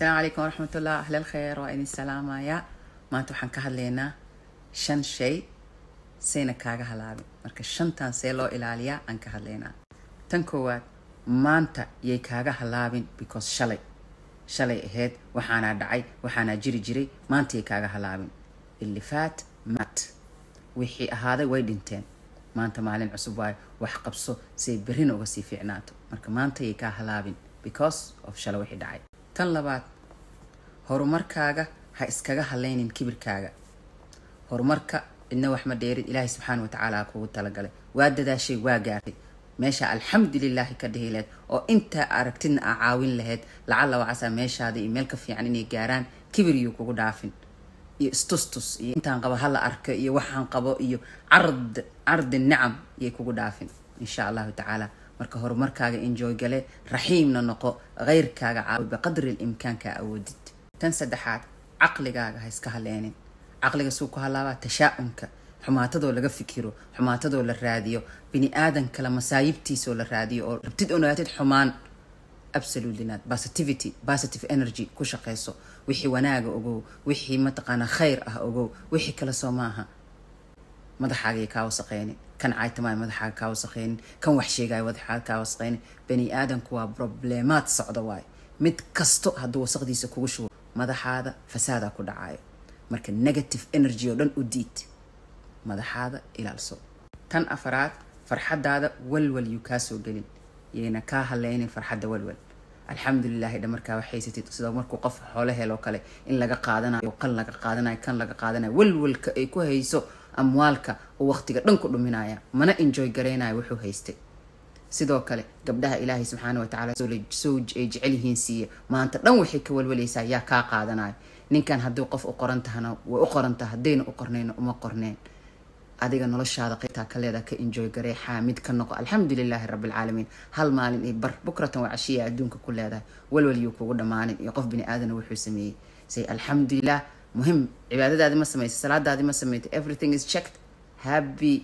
asalaamu calaykum waraxmatullah ahlal kheyr waa idin salaamaya maanta waxaan ka hadlaynaa shan shay sayna kaaga halaabin marka shantan see loo ilaaliyaa aan ka hadlaynaa tan koowaad maanta yay kaaga halaabin because shalay shalay ahayd waxaanaa dhacay waxaanaa jiri jiray maanta yay kaaga halaabin illifaat maat wixii ahaaday way dhinteen maanta maalin cusub waayo wax qabso siay berrina uga sii fiicnaato marka maanta yay kaa halaabin because of shalay wixii tan labaad horumarkaaga ha iskaga haleynin kibirkaaga horumarka cidna wax ma dheerin ilaahay subxaana wa tacaala kugu talagalay waa dadaashay waa gaartay meesha alxamdulilaahi ka dhihi laheyd oo intaa aragtidna aa caawin lahayd lacala wacasaa meeshaada iyo meel ka fiican inay gaaraan kibir iyo kugu dhaafin iyo istustus iyo intaan qabo hala arko iyo waxaan qabo iyo card cardi nicam iyay kugu dhaafin insha allahu tacaalaa marka horumarkaaga enjoy gale raxiimna noqo keyrkaaga caawi biqadri limkaankaa awoodid tan saddexaad caqligaaga ha iska haleenin caqliga suu ku halaabaa tashaa unka xumaatadoo laga fikiro xumaatadoo la raadiyo bini aadan kale masaayibtiisoo la raadiyo oo rabtid onaatid xumaan absolutelynaad positivity positive energy ku shaqeyso wixii wanaaga ogow wixii mataqaana khayr ah ogow wixii kale soo maaha madaxaagay kaa wasaqeynin kan caytamaay madaxaaga kaa wasaqeyni kan wax sheegay madaxaaga kaa wasaqeyni bani aadamku waa problemaad socda waayo mid kasto hadduu wasaqdiisa kugu shubo madaxaada fasaadaa ku dhacaayo marka negative energy oo dhan u diid madaxaada ilaalso tan afaraad farxadaada walwal yuu kaa gelin yayna kaa haleynin farxadda walwal alxamdulilaahi dhamarkaa waxhaysatid sida markuu qof xoolo helo kale in laga qaadanayo qan laga qaadanayo kan laga qaadanayo walwalka ay ku hayso amwaalka oo waqtiga dhan ku dhuminaya mana enjoy garaynayo wuxuu haystay sidoo kale gabdhaha ilaahay subxaana watacaala sowj ay jecel yihiin siiya maanta dhan waxay ka walwalaysaa yaa kaa qaadanayo ninkan hadduu qof u qoran tahana way u qoranta haddayna u qornayna uma qorneen adiga noloshaada qaybtaa ka leedaa ka enjoy garee xaamid ka noqo alxamdu lilaahi rabbilcaalamiin hal maalin iyo bar bukratan waa cashiya adduunka ku leedahay walwalyuu kugu dhammaanin iyo qof bini aadana wuxuu sameeyey say alxamdulilah muhim cibaadadaadi ma samaysa salaadaadi ma samayta everything is checked habi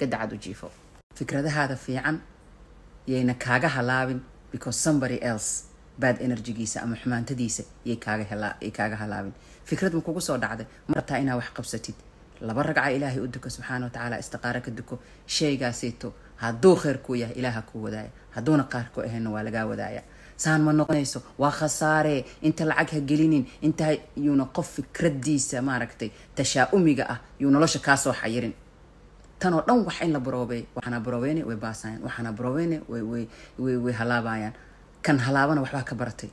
gadacad u jiifo fikradahaada fiican yayna kaaga halaabin because somebody else bad energygiisa ama xumaantadiisa yay kaaga halaabin fikrad ma kugu soo dhacday ma rabtaa inaa wax qabsatid laba ragca ilaahay u duko subxaana wa tacaala istiqaaro ka duko sheegaasiito hadduu kheyr kuu yahay ilaaha kuu wadaaya hadduuna qaar ku ahayna waa lagaa wadaaya saan ma noqonayso waa khasaare inta lacag ha gelinin inta yuuna qof fikradiisa maaragtay tashaa-umiga ah yuu nolosha kaasoo xayirin tanoo dhan wax in la baroobeey waxaana baroobeyn way baasayaan waxaana baroobeyn way halaabayaan kan halaabana waxbaa ka baratay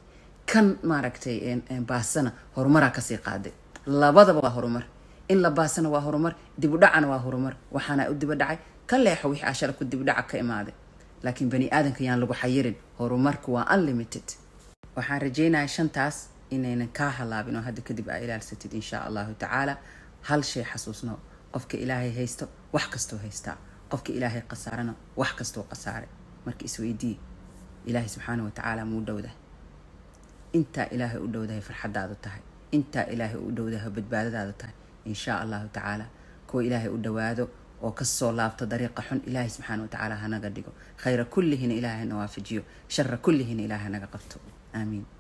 kan maaragtay baasana horumaraa kasii qaaday labadaba waa horumar in la baasana waa horumar dibudhacana waa horumar waxaana u dibadhacay ka leexo wixii ashara dibudhaca ka imaaday laakiin bani aadamka yaan lagu xayirin horumarku waa unlimited waxaan rajaynayaa shantaas inaynan kaa halaabin oo hadda kadib aa ilaalsatid insha allahu tacaala hal shay xasuusno qofka ilaahay haysto wax kastuu haystaa qofka ilaahay khasaarana wax kastuu khasaaray marka isweydiiye ilaahay subxaana watacaala tacaala muu dhowdahay intaa ilaahay u dhowdahay farxaddaadu tahay intaa ilaahay u dhowdahay badbaadadaadu tahay insha allahu tacaala kuwa ilaahay u dhawaado oo kasoo laabto dariiqa xun ilaahay subxaana watacaala hanaga dhigo khayra kullihina ilaah hana waafajiyo shara kullihina ilaah hanaga qabto aamiin